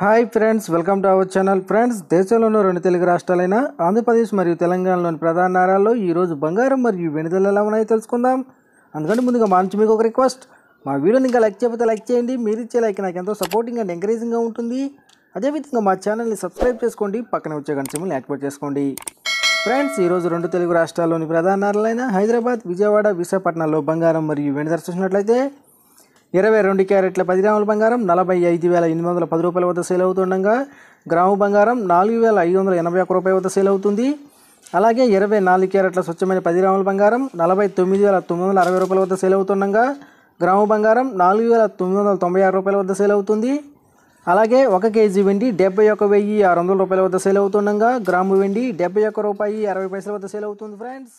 hi friends welcome to our channel friends దేశంలోని రెండు తెలుగు రాష్ట్రాలైన ఆంధ్రప్రదేశ్ మరియు తెలంగాణలోని ప్రధాన నగరాల్లో ఈరోజు బంగారం మరియు వెనుదల ఎలా ఉన్నాయో తెలుసుకుందాం అందుకంటే ముందుగా నుంచి మీకు ఒక రిక్వెస్ట్ మా వీడియోని ఇంకా లైక్ చేయకపోతే లైక్ చేయండి మీరు ఇచ్చే లైక్ నాకు ఎంతో సపోర్టింగ్ అండ్ ఎంకరేజింగ్గా ఉంటుంది అదేవిధంగా మా ఛానల్ని సబ్స్క్రైబ్ చేసుకోండి పక్కన వచ్చే గంట యాక్టివేట్ చేసుకోండి ఫ్రెండ్స్ ఈరోజు రెండు తెలుగు రాష్ట్రాల్లోని ప్రధాన నగరాలైన హైదరాబాద్ విజయవాడ విశాఖపట్నంలో బంగారం మరియు వెనుదల చూసినట్లయితే ఇరవై రెండు క్యారెట్ల పది గ్రాముల బంగారం నలభై ఐదు వేల ఎనిమిది వందల పది రూపాయల వద్ద సేల్ అవుతుండగా గ్రాము బంగారం నాలుగు వేల ఐదు వందల ఎనభై ఒక్క రూపాయల వద్ద సేల్ అవుతుంది అలాగే ఇరవై నాలుగు క్యారెట్ల స్వచ్ఛమైన పది గ్రాముల బంగారం నలభై తొమ్మిది వేల తొమ్మిది వందల అరవై రూపాయల వద్ద సేల్ అవుతుండగా గ్రాము బంగారం నాలుగు వేల తొమ్మిది వందల తొంభై ఆరు రూపాయల వద్ద సేల్ అవుతుంది అలాగే ఒక కేజీ వెండి డెబ్బై ఒక వెయ్యి ఆరు వందల రూపాయల వద్ద సేల్ అవుతుండగా గ్రాము వెండి డెబ్బై ఒక్క రూపాయి అరవై పైసల వద్ద సేల్ అవుతుంది ఫ్రెండ్స్